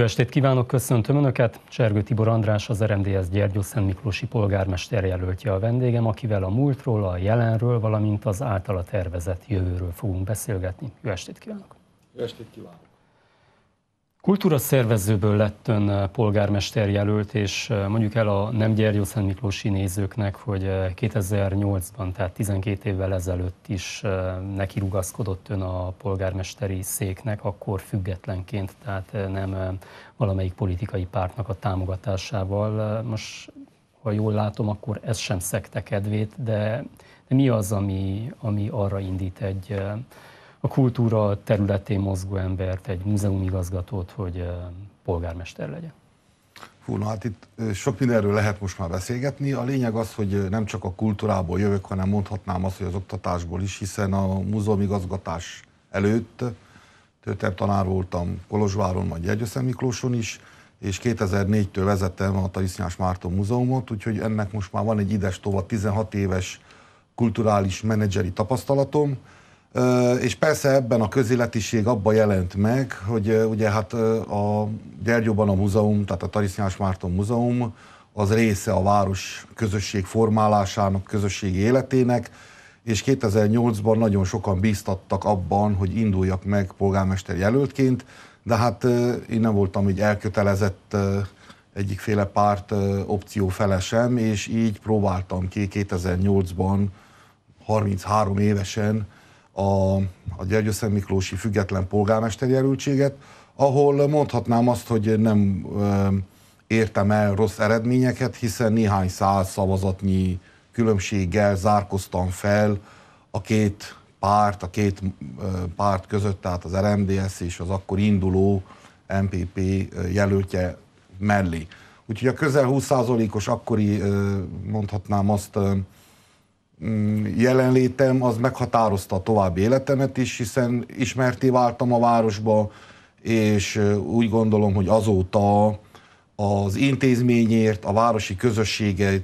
Jó estét kívánok, köszöntöm Önöket! Csergő Tibor András, az RMDS Gyergyó Szent Miklósi polgármester jelöltje a vendégem, akivel a múltról, a jelenről, valamint az általa tervezett jövőről fogunk beszélgetni. Jó estét kívánok! Jó estét kívánok! Kultúra szervezőből lett ön eh, polgármester jelölt, és eh, mondjuk el a nem Gyergyó Szent Miklósi nézőknek, hogy 2008-ban, eh, tehát 12 évvel ezelőtt is neki rugaszkodott ön a polgármesteri széknek, akkor függetlenként, tehát nem valamelyik politikai pártnak a támogatásával. Most, ha jól látom, akkor ez sem szekte kedvét, de, de mi az, ami, ami arra indít egy a kultúra területén mozgó embert, egy múzeumigazgatót, hogy polgármester legyen. Hú, na hát itt sok mindenről lehet most már beszélgetni. A lényeg az, hogy nem csak a kultúrából jövök, hanem mondhatnám azt, hogy az oktatásból is, hiszen a múzeumigazgatás előtt történet tanár voltam Kolozsváron, majd Jegyőszem Miklóson is, és 2004-től vezettem a Taisznyás Márton Múzeumot, úgyhogy ennek most már van egy ides tova 16 éves kulturális menedzseri tapasztalatom, és persze ebben a közéletiség abban jelent meg, hogy ugye hát a Gyergyóban a múzeum, tehát a Tarisznyás Márton Múzeum, az része a város közösség formálásának, közösségi életének, és 2008-ban nagyon sokan bíztattak abban, hogy induljak meg polgármester jelöltként, de hát én nem voltam így elkötelezett egyikféle párt opció felesem, és így próbáltam ki 2008-ban 33 évesen a, a Gyergyőszent Miklósi független polgármester jelöltséget, ahol mondhatnám azt, hogy nem értem el rossz eredményeket, hiszen néhány száz szavazatnyi különbséggel zárkoztam fel a két párt, a két párt között, tehát az RMDS és az akkor induló MPP jelöltje mellé. Úgyhogy a közel 20%-os akkori, mondhatnám azt, Mm, jelenlétem az meghatározta a további életemet is, hiszen ismerté váltam a városba, és úgy gondolom, hogy azóta az intézményért, a városi közösséget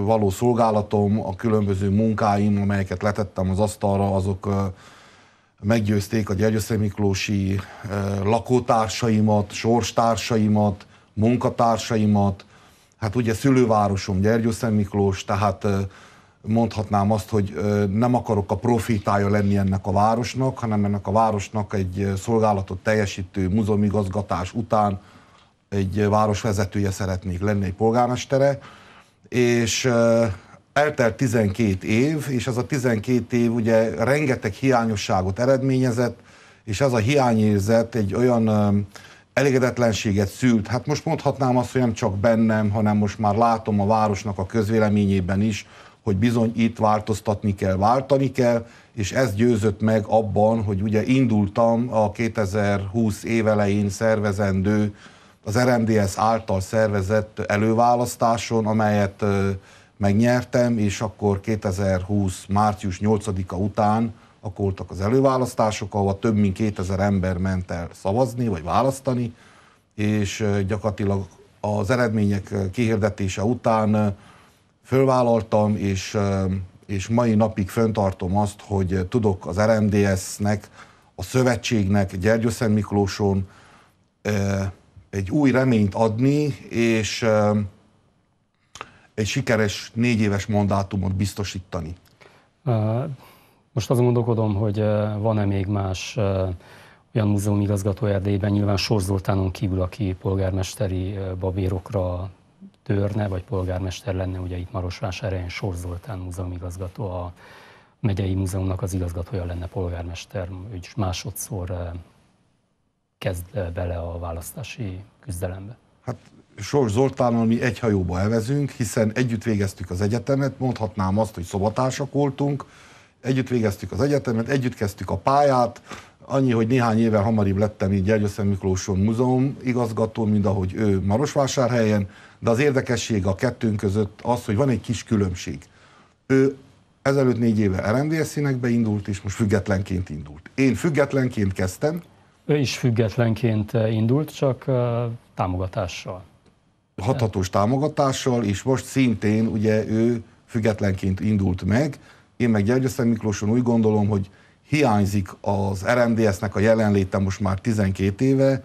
való szolgálatom, a különböző munkáim, amelyeket letettem az asztalra, azok meggyőzték a Gyergyösze Miklósi lakótársaimat, sorstársaimat, munkatársaimat, hát ugye szülővárosom Gyergyösze Miklós, tehát mondhatnám azt, hogy nem akarok a profitája lenni ennek a városnak, hanem ennek a városnak egy szolgálatot teljesítő múzeumigazgatás után egy városvezetője szeretnék lenni, egy polgármestere, és eltelt 12 év, és ez a 12 év ugye rengeteg hiányosságot eredményezett, és ez a hiányérzet egy olyan elégedetlenséget szült. Hát most mondhatnám azt, hogy nem csak bennem, hanem most már látom a városnak a közvéleményében is, hogy bizony itt változtatni kell, váltani kell, és ez győzött meg abban, hogy ugye indultam a 2020 évelején szervezendő, az RMDS által szervezett előválasztáson, amelyet megnyertem, és akkor 2020 március 8-a után akkor voltak az előválasztások, ahol több mint 2000 ember ment el szavazni, vagy választani, és gyakorlatilag az eredmények kihirdetése után fölvállaltam, és, és mai napig föntartom azt, hogy tudok az RMDS-nek, a szövetségnek Szent Miklóson egy új reményt adni, és egy sikeres négy éves mandátumot biztosítani. Most azon gondolkodom, hogy van-e még más olyan múzeum igazgató Erdélyben, nyilván Sor Zoltánon kívül, aki polgármesteri babérokra törne, vagy polgármester lenne, ugye itt Marosvásárhelyen Sor Zoltán múzeumigazgató, a megyei múzeumnak az igazgatója lenne polgármester, úgyis másodszor eh, kezd eh, bele a választási küzdelembe. Hát Sors Zoltánnal mi egy hajóba evezünk, hiszen együtt végeztük az egyetemet, mondhatnám azt, hogy szobatársak voltunk, együtt végeztük az egyetemet, együtt kezdtük a pályát, annyi, hogy néhány éve hamarabb lettem így Gyergyőszent Miklóson múzeum igazgató, mint ahogy ő Marosvásárhelyen, de az érdekesség a kettőnk között az, hogy van egy kis különbség. Ő ezelőtt négy éve RMDS színekbe indult, és most függetlenként indult. Én függetlenként kezdtem. Ő is függetlenként eh, indult, csak eh, támogatással. Hathatós támogatással, és most szintén ugye ő függetlenként indult meg. Én meg Gyergyöszem Miklóson úgy gondolom, hogy hiányzik az RMDS-nek a jelenléte most már 12 éve,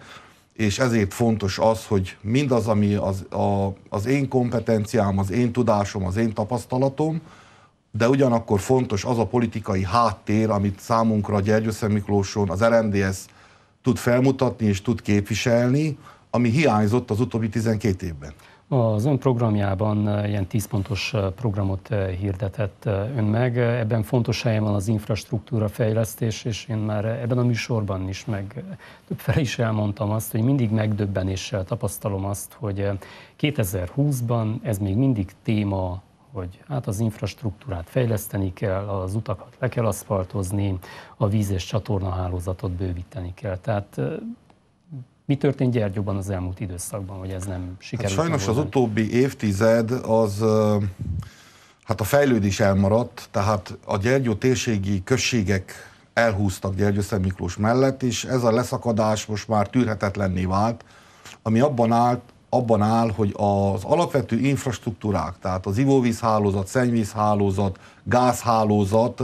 és ezért fontos az, hogy mindaz, ami az, a, az én kompetenciám, az én tudásom, az én tapasztalatom, de ugyanakkor fontos az a politikai háttér, amit számunkra Gyergyőszem Miklóson az RMDS tud felmutatni és tud képviselni, ami hiányzott az utóbbi 12 évben. Az ön programjában ilyen tízpontos programot hirdetett ön meg. Ebben fontos helyen van az infrastruktúra fejlesztés, és én már ebben a műsorban is, meg többfele is elmondtam azt, hogy mindig megdöbbenéssel tapasztalom azt, hogy 2020-ban ez még mindig téma hogy hát az infrastruktúrát fejleszteni kell, az utakat le kell aszfaltozni, a víz és csatornahálózatot bővíteni kell. Tehát mi történt Gyergyóban az elmúlt időszakban, hogy ez nem hát sikerült? Hát sajnos az utóbbi évtized az hát a fejlődés elmaradt, tehát a Gyergyó térségi községek elhúztak Szent Miklós mellett, és ez a leszakadás most már tűrhetetlenné vált, ami abban állt, abban áll, hogy az alapvető infrastruktúrák, tehát az ivóvízhálózat, szennyvízhálózat, gázhálózat,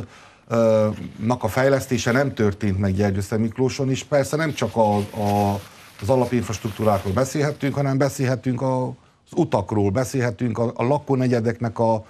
a fejlesztése nem történt meg Gyergyőszer Miklóson, és persze nem csak a, a az alapinfrastruktúrákról beszélhettünk, hanem beszélhettünk a, az utakról, beszélhetünk a, a lakónegyedeknek a,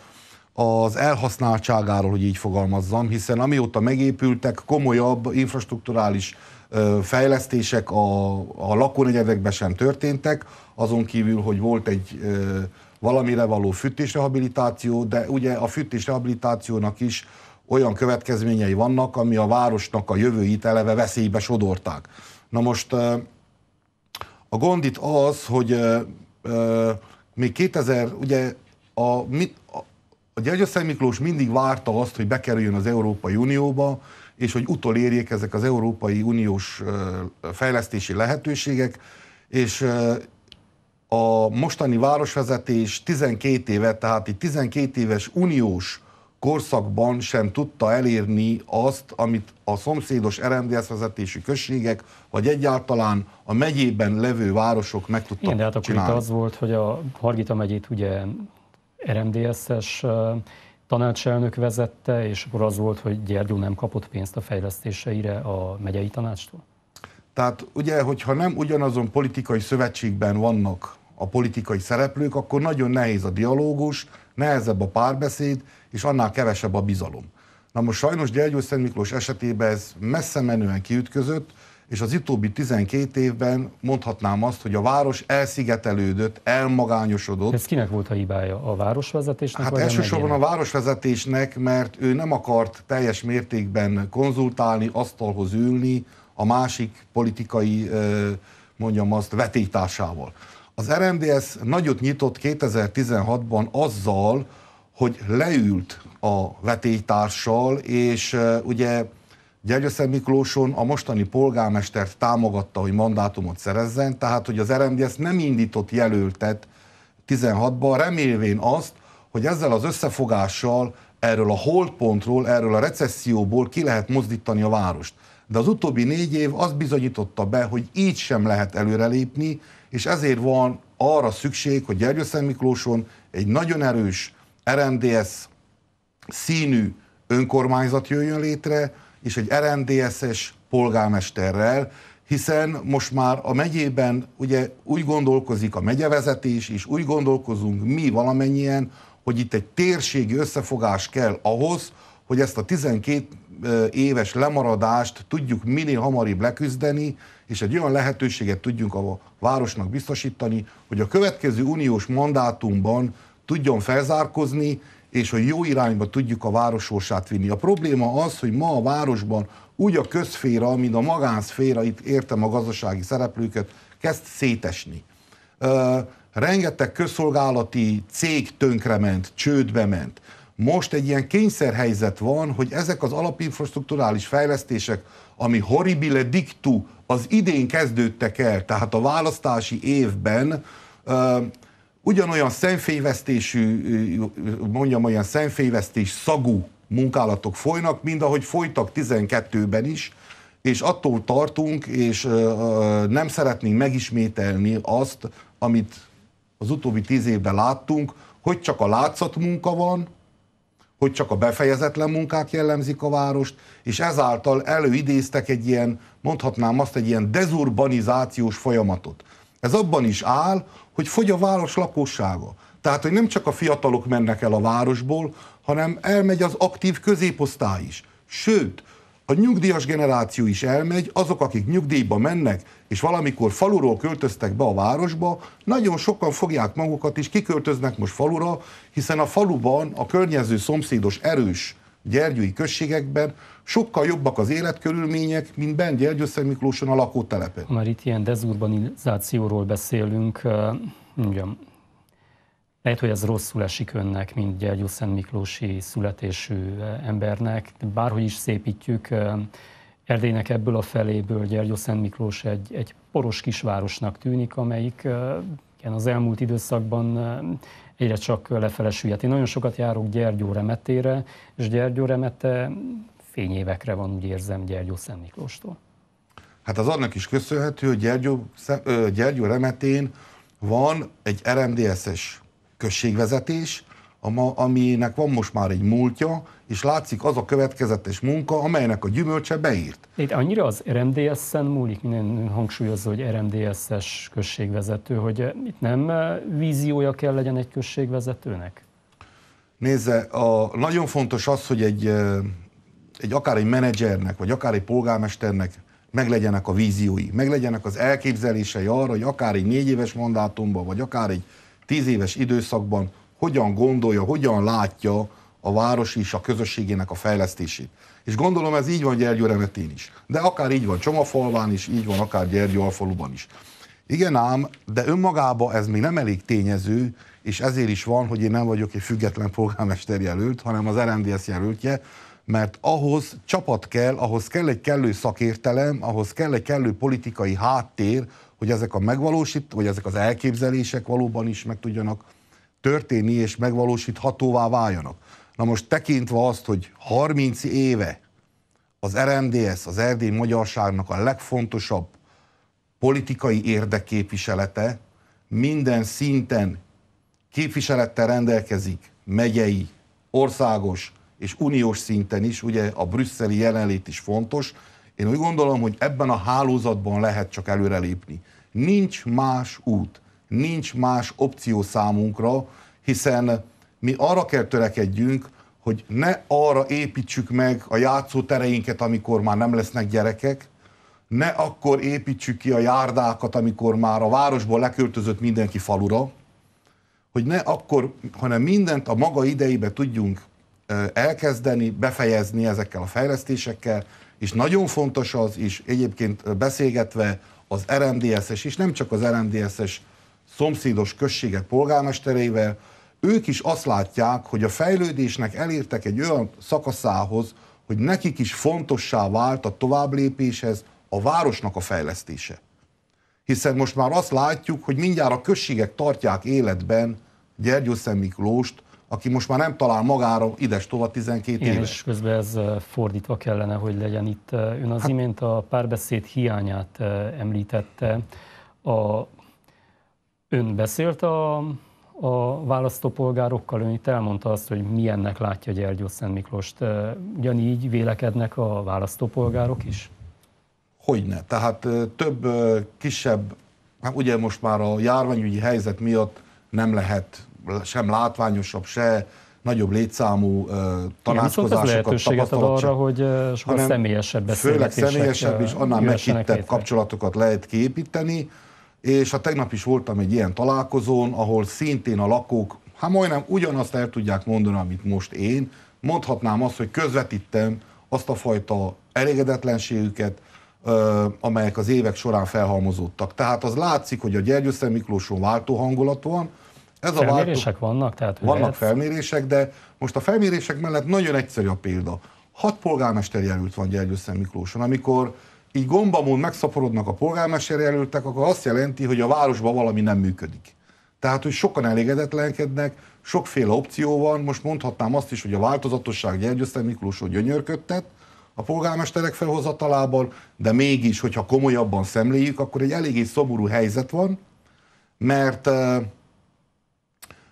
az elhasználtságáról, hogy így fogalmazzam, hiszen amióta megépültek, komolyabb infrastruktúrális ö, fejlesztések a, a lakónegyedekben sem történtek, azon kívül, hogy volt egy ö, valamire való fűtésrehabilitáció, de ugye a fűtésrehabilitációnak is olyan következményei vannak, ami a városnak a jövőit eleve veszélybe sodorták. Na most a gond itt az, hogy ö, ö, még 2000, ugye a, mi, a, a Gyergyösszeg Miklós mindig várta azt, hogy bekerüljön az Európai Unióba, és hogy utolérjék ezek az Európai Uniós fejlesztési lehetőségek, és a mostani városvezetés 12 éve, tehát egy 12 éves uniós korszakban sem tudta elérni azt, amit a szomszédos RMDS vezetési községek, vagy egyáltalán a megyében levő városok meg tudtak Igen, de hát akkor csinálni. itt az volt, hogy a Hargita megyét ugye RMDS-es tanácselnök vezette, és akkor az volt, hogy Gyergyó nem kapott pénzt a fejlesztéseire a megyei tanácstól? Tehát ugye, hogyha nem ugyanazon politikai szövetségben vannak a politikai szereplők, akkor nagyon nehéz a dialógus, nehezebb a párbeszéd, és annál kevesebb a bizalom. Na most sajnos Gyergyó Szent Miklós esetében ez messze menően kiütközött, és az utóbbi 12 évben mondhatnám azt, hogy a város elszigetelődött, elmagányosodott. Ez kinek volt a hibája? A városvezetésnek? Hát elsősorban a városvezetésnek, mert ő nem akart teljes mértékben konzultálni, asztalhoz ülni a másik politikai, mondjam azt, vetétársával az RMDS nagyot nyitott 2016-ban azzal, hogy leült a vetélytársal, és ugye Gyergyöszent Miklóson a mostani polgármestert támogatta, hogy mandátumot szerezzen, tehát hogy az RMDS nem indított jelöltet 16-ban, remélvén azt, hogy ezzel az összefogással erről a holdpontról, erről a recesszióból ki lehet mozdítani a várost. De az utóbbi négy év azt bizonyította be, hogy így sem lehet előrelépni, és ezért van arra szükség, hogy Gyergyőszent Miklóson egy nagyon erős RNDS színű önkormányzat jöjjön létre, és egy rnds es polgármesterrel, hiszen most már a megyében ugye úgy gondolkozik a megyevezetés, és úgy gondolkozunk mi valamennyien, hogy itt egy térségi összefogás kell ahhoz, hogy ezt a 12 éves lemaradást tudjuk minél hamarabb leküzdeni, és egy olyan lehetőséget tudjunk a városnak biztosítani, hogy a következő uniós mandátumban tudjon felzárkozni, és hogy jó irányba tudjuk a városorsát vinni. A probléma az, hogy ma a városban úgy a közféra, mint a magánszféra, itt értem a gazdasági szereplőket, kezd szétesni. rengeteg közszolgálati cég tönkrement, csődbe ment. Most egy ilyen kényszerhelyzet van, hogy ezek az alapinfrastruktúrális fejlesztések, ami horribile dictu az idén kezdődtek el, tehát a választási évben ö, ugyanolyan szemfévesztésű, mondjam, olyan szemfévesztés szagú munkálatok folynak, mint ahogy folytak 12-ben is, és attól tartunk, és ö, nem szeretnénk megismételni azt, amit az utóbbi tíz évben láttunk, hogy csak a látszatmunka van, hogy csak a befejezetlen munkák jellemzik a várost, és ezáltal előidéztek egy ilyen, mondhatnám azt, egy ilyen dezurbanizációs folyamatot. Ez abban is áll, hogy fogy a város lakossága. Tehát, hogy nem csak a fiatalok mennek el a városból, hanem elmegy az aktív középosztály is. Sőt, a nyugdíjas generáció is elmegy, azok, akik nyugdíjba mennek, és valamikor faluról költöztek be a városba, nagyon sokan fogják magukat is, kiköltöznek most falura, hiszen a faluban, a környező szomszédos erős gyergyői községekben sokkal jobbak az életkörülmények, mint Ben Gyergyőszeg Miklóson a lakótelepen. Már itt ilyen dezurbanizációról beszélünk, ugye lehet, hogy ez rosszul esik önnek, mint Gyergyó Szent Miklósi születésű embernek, bárhogy is szépítjük, Erdélynek ebből a feléből Gyergyó Szent Miklós egy, egy poros kisvárosnak tűnik, amelyik igen, az elmúlt időszakban egyre csak lefele Én nagyon sokat járok Gyergyó remetére, és Gyergyó remete fényévekre van, úgy érzem, Gyergyó Szent Miklóstól. Hát az annak is köszönhető, hogy Gyergyó, Gyergyó remetén van egy rmds es községvezetés, aminek van most már egy múltja, és látszik az a következetes munka, amelynek a gyümölcse beírt. Itt annyira az RMDS-en múlik, minden hangsúlyozza, hogy RMDS-es községvezető, hogy eh, itt nem eh, víziója kell legyen egy községvezetőnek? Nézze, a, nagyon fontos az, hogy egy, eh, egy akár egy menedzsernek, vagy akár egy polgármesternek meglegyenek a víziói, meglegyenek az elképzelései arra, hogy akár egy négy éves mandátumban, vagy akár egy tíz éves időszakban hogyan gondolja, hogyan látja a város és a közösségének a fejlesztését. És gondolom ez így van Gyergyó Remetén is. De akár így van Csomafalván is, így van akár Gyergyó Alfaluban is. Igen ám, de önmagában ez még nem elég tényező, és ezért is van, hogy én nem vagyok egy független polgármester jelölt, hanem az RMDS jelöltje, mert ahhoz csapat kell, ahhoz kell egy kellő szakértelem, ahhoz kell egy kellő politikai háttér, hogy ezek a megvalósít, vagy ezek az elképzelések valóban is meg tudjanak történni és megvalósíthatóvá váljanak. Na most tekintve azt, hogy 30 éve az RMDS, az erdély magyarságnak a legfontosabb politikai érdekképviselete minden szinten képviselettel rendelkezik, megyei, országos és uniós szinten is, ugye a brüsszeli jelenlét is fontos, én úgy gondolom, hogy ebben a hálózatban lehet csak előrelépni. Nincs más út, nincs más opció számunkra, hiszen mi arra kell törekedjünk, hogy ne arra építsük meg a játszótereinket, amikor már nem lesznek gyerekek, ne akkor építsük ki a járdákat, amikor már a városból leköltözött mindenki falura, hogy ne akkor, hanem mindent a maga idejébe tudjunk elkezdeni, befejezni ezekkel a fejlesztésekkel, és nagyon fontos az is, egyébként beszélgetve az RMDSZ-es, és nem csak az RMDSZ-es szomszédos községek polgármestereivel, ők is azt látják, hogy a fejlődésnek elértek egy olyan szakaszához, hogy nekik is fontossá vált a továbblépéshez a városnak a fejlesztése. Hiszen most már azt látjuk, hogy mindjárt a községek tartják életben Gyergyószent aki most már nem talál magára ides tova 12 Én éve. És közben ez fordítva kellene, hogy legyen itt. Ön az hát, imént a párbeszéd hiányát említette. A, ön beszélt a, a választópolgárokkal, ön itt elmondta azt, hogy milyennek látja Gyergyó Szent Miklóst. Ugyanígy vélekednek a választópolgárok is? Hogyne. Tehát több kisebb, hát ugye most már a járványügyi helyzet miatt nem lehet sem látványosabb, se nagyobb létszámú uh, tanácskozásokat, Igen, lehetőséget ad arra, hogy sokkal személyesebb Főleg személyesebb és annál meghittebb kapcsolatokat lehet kiépíteni, és a hát tegnap is voltam egy ilyen találkozón, ahol szintén a lakók, hát majdnem ugyanazt el tudják mondani, amit most én, mondhatnám azt, hogy közvetítem azt a fajta elégedetlenségüket, amelyek az évek során felhalmozódtak. Tehát az látszik, hogy a Gyergyőszer Miklóson váltó van. Ez a felmérések váltó... vannak? Tehát vannak lehet... felmérések, de most a felmérések mellett nagyon egyszerű a példa. Hat polgármester jelölt van Gyergyőszent Miklóson. Amikor így gombamon megszaporodnak a polgármester jelöltek, akkor azt jelenti, hogy a városban valami nem működik. Tehát, hogy sokan elégedetlenkednek, sokféle opció van, most mondhatnám azt is, hogy a változatosság Gyergyőszent Miklóson gyönyörködtet, a polgármesterek felhozatalában, de mégis, hogyha komolyabban szemléljük, akkor egy eléggé szomorú helyzet van, mert eh,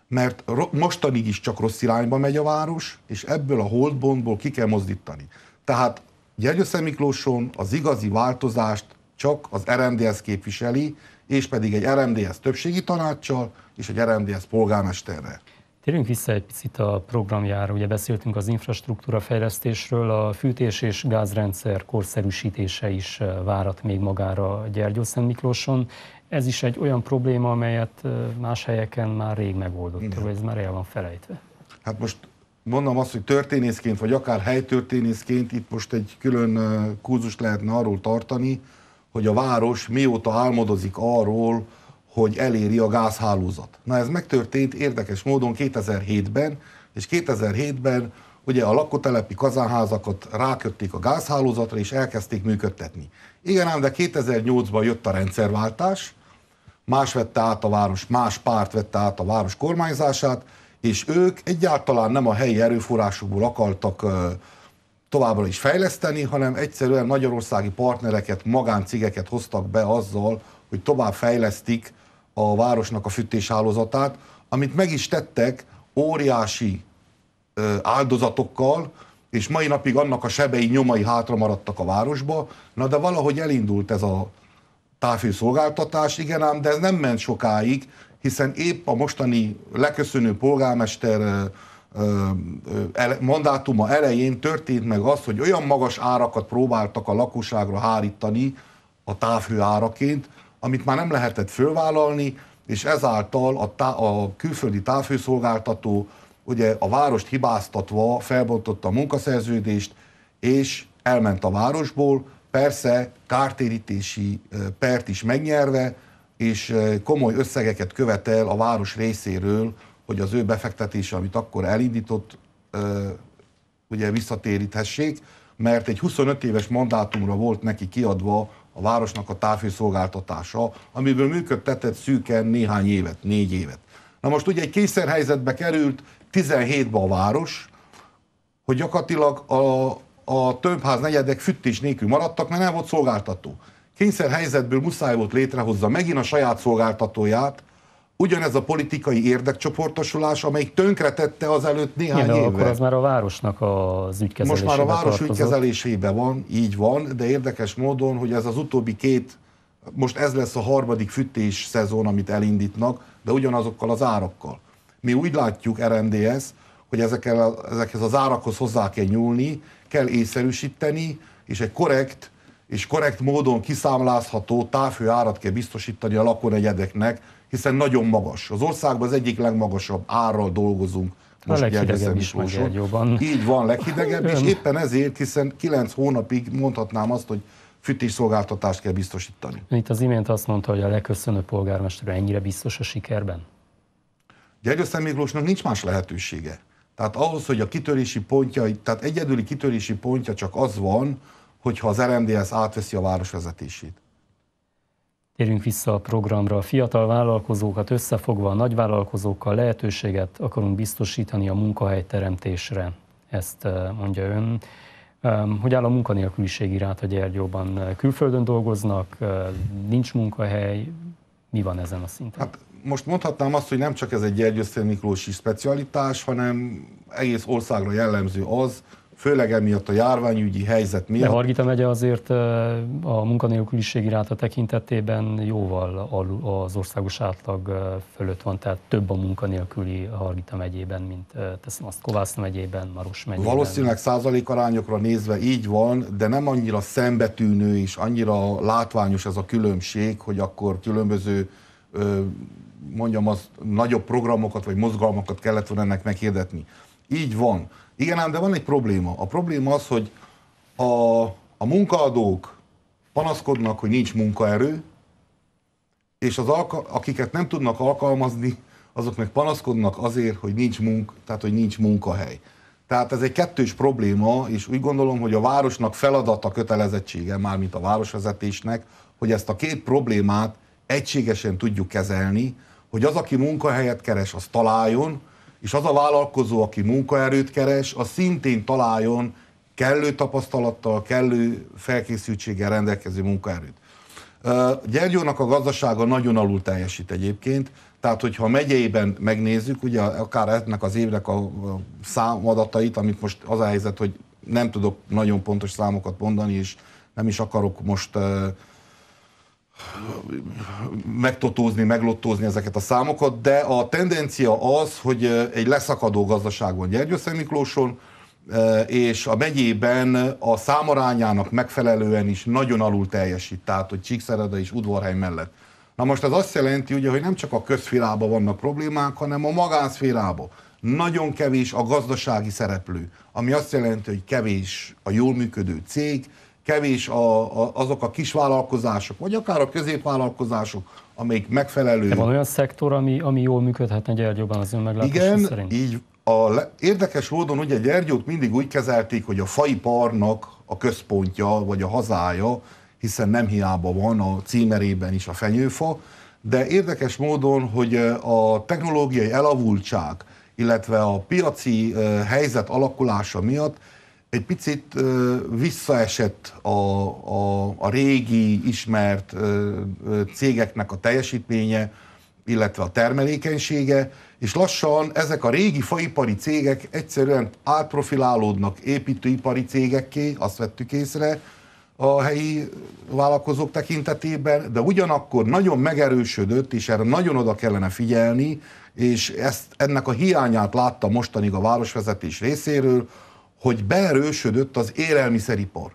mert mostanig is csak rossz irányba megy a város, és ebből a holdbontból ki kell mozdítani. Tehát Jegyősze Miklóson az igazi változást csak az RMDS képviseli, és pedig egy RMDS többségi tanácssal és egy RMDS polgármesterrel. Térjünk vissza egy picit a programjára. Ugye beszéltünk az infrastruktúra fejlesztésről, a fűtés és gázrendszer korszerűsítése is eh, várat még magára Gyergyószent Miklóson ez is egy olyan probléma, amelyet más helyeken már rég megoldott, vagy ez már el van felejtve. Hát most mondom azt, hogy történészként, vagy akár helytörténészként itt most egy külön kurzust lehetne arról tartani, hogy a város mióta álmodozik arról, hogy eléri a gázhálózat. Na ez megtörtént érdekes módon 2007-ben, és 2007-ben ugye a lakotelepi kazánházakat rákötték a gázhálózatra, és elkezdték működtetni. Igen ám, de 2008-ban jött a rendszerváltás, más vette át a város, más párt vette át a város kormányzását, és ők egyáltalán nem a helyi erőforrásokból akartak továbbra is fejleszteni, hanem egyszerűen magyarországi partnereket, magáncigeket hoztak be azzal, hogy tovább fejlesztik a városnak a fűtéshálózatát, amit meg is tettek óriási áldozatokkal, és mai napig annak a sebei nyomai hátra maradtak a városba, na de valahogy elindult ez a távfőszolgáltatás, igen ám, de ez nem ment sokáig, hiszen épp a mostani leköszönő polgármester mandátuma elején történt meg az, hogy olyan magas árakat próbáltak a lakosságra hárítani a távhő áraként, amit már nem lehetett fölvállalni, és ezáltal a, tá- a külföldi távhőszolgáltató ugye a várost hibáztatva felbontotta a munkaszerződést, és elment a városból, persze kártérítési pert is megnyerve, és komoly összegeket követel a város részéről, hogy az ő befektetése, amit akkor elindított, ugye visszatéríthessék, mert egy 25 éves mandátumra volt neki kiadva a városnak a távhőszolgáltatása, amiből működtetett szűken néhány évet, négy évet. Na most ugye egy kényszerhelyzetbe került, 17-ben a város, hogy gyakorlatilag a, a tömbház negyedek füttés nélkül maradtak, mert nem volt szolgáltató. Kényszer helyzetből muszáj volt létrehozza megint a saját szolgáltatóját, ugyanez a politikai érdekcsoportosulás, amelyik tönkretette az előtt néhány Nyilván, évvel. akkor az már a városnak az ügykezelésébe Most már a város tartozott. ügykezelésébe van, így van, de érdekes módon, hogy ez az utóbbi két, most ez lesz a harmadik fűtés szezon, amit elindítnak, de ugyanazokkal az árakkal. Mi úgy látjuk RMDS, hogy ezekkel, ezekhez az árakhoz hozzá kell nyúlni, kell észszerűsíteni, és egy korrekt és korrekt módon kiszámlázható távhő árat kell biztosítani a lakónegyedeknek, hiszen nagyon magas. Az országban az egyik legmagasabb árral dolgozunk. Most a leghidegebb is jobban. Így van, leghidegebb, és éppen ezért, hiszen kilenc hónapig mondhatnám azt, hogy fűtésszolgáltatást kell biztosítani. Itt az imént azt mondta, hogy a leköszönő polgármester ennyire biztos a sikerben? Gergely Miklósnak nincs más lehetősége. Tehát ahhoz, hogy a kitörési pontja, tehát egyedüli kitörési pontja csak az van, hogyha az RMDS átveszi a város vezetését. Térjünk vissza a programra. A fiatal vállalkozókat összefogva a nagyvállalkozókkal lehetőséget akarunk biztosítani a munkahelyteremtésre. Ezt eh, mondja ön. Hogy áll a munkanélküliség iránt a Gyergyóban? Külföldön dolgoznak, eh, nincs munkahely, mi van ezen a szinten? Hát most mondhatnám azt, hogy nem csak ez egy Gyergyőszél Miklósi specialitás, hanem egész országra jellemző az, főleg emiatt a járványügyi helyzet miatt. De Hargita megye azért a munkanélküliségi ráta tekintetében jóval az országos átlag fölött van, tehát több a munkanélküli Hargita megyében, mint teszem azt Kovász megyében, Maros megyében. Valószínűleg százalékarányokra nézve így van, de nem annyira szembetűnő és annyira látványos ez a különbség, hogy akkor különböző mondjam, az nagyobb programokat vagy mozgalmakat kellett volna ennek meghirdetni. Így van. Igen, ám, de van egy probléma. A probléma az, hogy a, a munkaadók panaszkodnak, hogy nincs munkaerő, és az alka- akiket nem tudnak alkalmazni, azok meg panaszkodnak azért, hogy nincs, munk- tehát, hogy nincs munkahely. Tehát ez egy kettős probléma, és úgy gondolom, hogy a városnak feladata, kötelezettsége, mármint a városvezetésnek, hogy ezt a két problémát egységesen tudjuk kezelni, hogy az, aki munkahelyet keres, az találjon, és az a vállalkozó, aki munkaerőt keres, az szintén találjon kellő tapasztalattal, kellő felkészültséggel rendelkező munkaerőt. Gyergyónak a gazdasága nagyon alul teljesít egyébként, tehát hogyha a megyeiben megnézzük, ugye akár ennek az évnek a számadatait, amit most az a helyzet, hogy nem tudok nagyon pontos számokat mondani, és nem is akarok most uh, megtotózni, meglottózni ezeket a számokat, de a tendencia az, hogy egy leszakadó gazdaság van Gyergyó Miklóson, és a megyében a számarányának megfelelően is nagyon alul teljesít, tehát hogy Csíkszereda és Udvarhely mellett. Na most ez azt jelenti, ugye, hogy nem csak a közfélában vannak problémák, hanem a magánszférában. Nagyon kevés a gazdasági szereplő, ami azt jelenti, hogy kevés a jól működő cég, kevés a, a, azok a kisvállalkozások, vagy akár a középvállalkozások, amelyik megfelelő. De van olyan szektor, ami, ami jól működhetne Gyergyóban az meglátása Igen, szerint? így a le, érdekes módon ugye Gyergyót mindig úgy kezelték, hogy a faiparnak a központja, vagy a hazája, hiszen nem hiába van a címerében is a fenyőfa, de érdekes módon, hogy a technológiai elavultság, illetve a piaci helyzet alakulása miatt egy picit visszaesett a, a, a régi ismert cégeknek a teljesítménye, illetve a termelékenysége, és lassan ezek a régi faipari cégek egyszerűen átprofilálódnak építőipari cégekké, azt vettük észre a helyi vállalkozók tekintetében, de ugyanakkor nagyon megerősödött, és erre nagyon oda kellene figyelni, és ezt, ennek a hiányát látta mostanig a városvezetés részéről, hogy beerősödött az élelmiszeripar.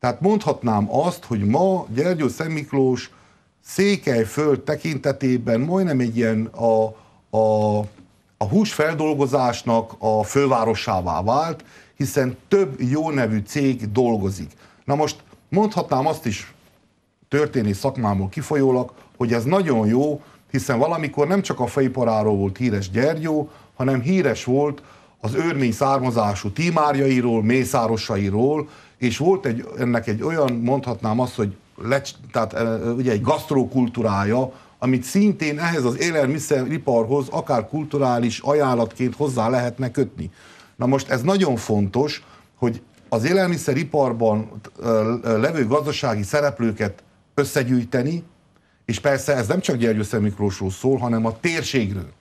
Tehát mondhatnám azt, hogy ma Gyergyó Szemiklós Székelyföld tekintetében majdnem egy ilyen a, a, a húsfeldolgozásnak a fővárosává vált, hiszen több jó nevű cég dolgozik. Na most mondhatnám azt is történész szakmámból kifolyólag, hogy ez nagyon jó, hiszen valamikor nem csak a feiparáról volt híres Gyergyó, hanem híres volt az örmény származású tímárjairól, mészárosairól, és volt egy, ennek egy olyan, mondhatnám azt, hogy lecs, tehát, ugye egy gasztrokultúrája, amit szintén ehhez az élelmiszeriparhoz akár kulturális ajánlatként hozzá lehetne kötni. Na most ez nagyon fontos, hogy az élelmiszeriparban levő gazdasági szereplőket összegyűjteni, és persze ez nem csak Gyergyőszer Miklósról szól, hanem a térségről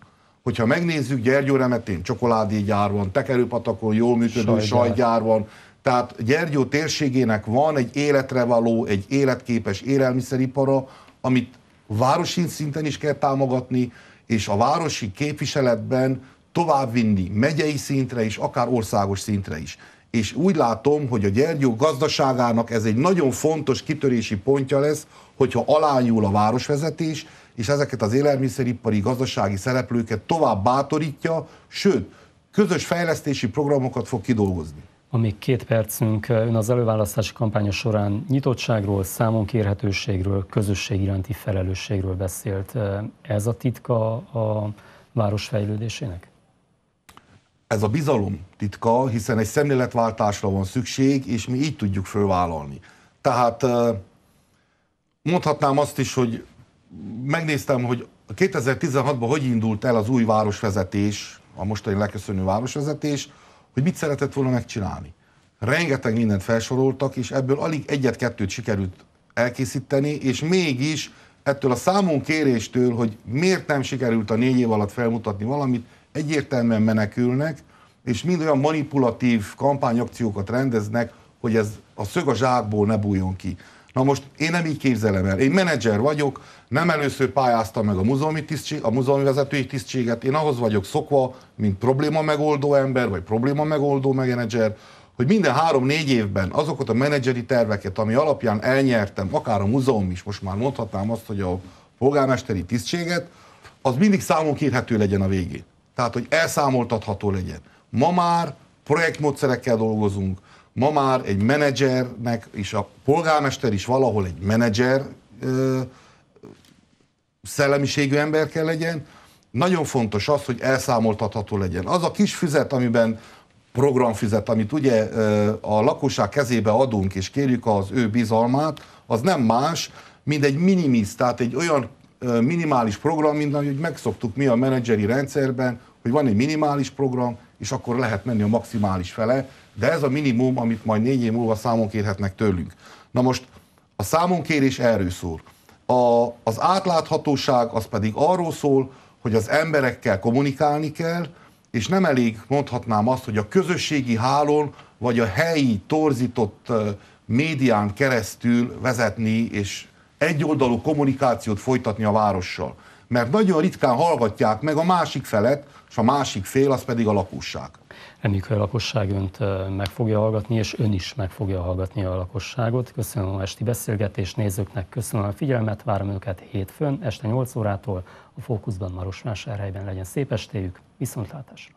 hogyha megnézzük, Gyergyó remetén csokoládé gyár van, tekerőpatakon jól működő sajgyár van, tehát Gyergyó térségének van egy életre való, egy életképes élelmiszeripara, amit városi szinten is kell támogatni, és a városi képviseletben továbbvinni megyei szintre és akár országos szintre is. És úgy látom, hogy a Gyergyó gazdaságának ez egy nagyon fontos kitörési pontja lesz, hogyha alányul a városvezetés, és ezeket az élelmiszeripari, gazdasági szereplőket tovább bátorítja, sőt, közös fejlesztési programokat fog kidolgozni. A még két percünk ön az előválasztási kampánya során nyitottságról, számonkérhetőségről, közösség iránti felelősségről beszélt. Ez a titka a város fejlődésének? Ez a bizalom titka, hiszen egy szemléletváltásra van szükség, és mi így tudjuk fölvállalni. Tehát eh, mondhatnám azt is, hogy megnéztem, hogy 2016-ban hogy indult el az új városvezetés, a mostani leköszönő városvezetés, hogy mit szeretett volna megcsinálni. Rengeteg mindent felsoroltak, és ebből alig egyet-kettőt sikerült elkészíteni, és mégis ettől a számon kéréstől, hogy miért nem sikerült a négy év alatt felmutatni valamit, egyértelműen menekülnek, és mind olyan manipulatív kampányakciókat rendeznek, hogy ez a szög a zsákból ne bújjon ki. Na most én nem így képzelem el. Én menedzser vagyok, nem először pályáztam meg a múzeumi, tisztség, a múzeumi vezetői tisztséget. Én ahhoz vagyok szokva, mint probléma megoldó ember, vagy probléma megoldó menedzser, hogy minden három-négy évben azokat a menedzseri terveket, ami alapján elnyertem, akár a múzeum is, most már mondhatnám azt, hogy a polgármesteri tisztséget, az mindig számon kérhető legyen a végén. Tehát, hogy elszámoltatható legyen. Ma már projektmódszerekkel dolgozunk, ma már egy menedzsernek, és a polgármester is valahol egy menedzser ö, szellemiségű ember kell legyen, nagyon fontos az, hogy elszámoltatható legyen. Az a kis füzet, amiben programfüzet, amit ugye a lakosság kezébe adunk és kérjük az ő bizalmát, az nem más, mint egy minimis, tehát egy olyan minimális program, mint ahogy megszoktuk mi a menedzseri rendszerben, hogy van egy minimális program, és akkor lehet menni a maximális fele, de ez a minimum, amit majd négy év múlva számon kérhetnek tőlünk. Na most a számonkérés erről szól. A, az átláthatóság az pedig arról szól, hogy az emberekkel kommunikálni kell, és nem elég mondhatnám azt, hogy a közösségi hálón vagy a helyi torzított médián keresztül vezetni és egyoldalú kommunikációt folytatni a várossal. Mert nagyon ritkán hallgatják meg a másik felet, és a másik fél az pedig a lakosság. Emlékül a lakosság önt meg fogja hallgatni, és ön is meg fogja hallgatni a lakosságot. Köszönöm a esti beszélgetést nézőknek, köszönöm a figyelmet, várom őket hétfőn, este 8 órától a Fókuszban Marosvásárhelyben legyen szép estéjük, viszontlátásra!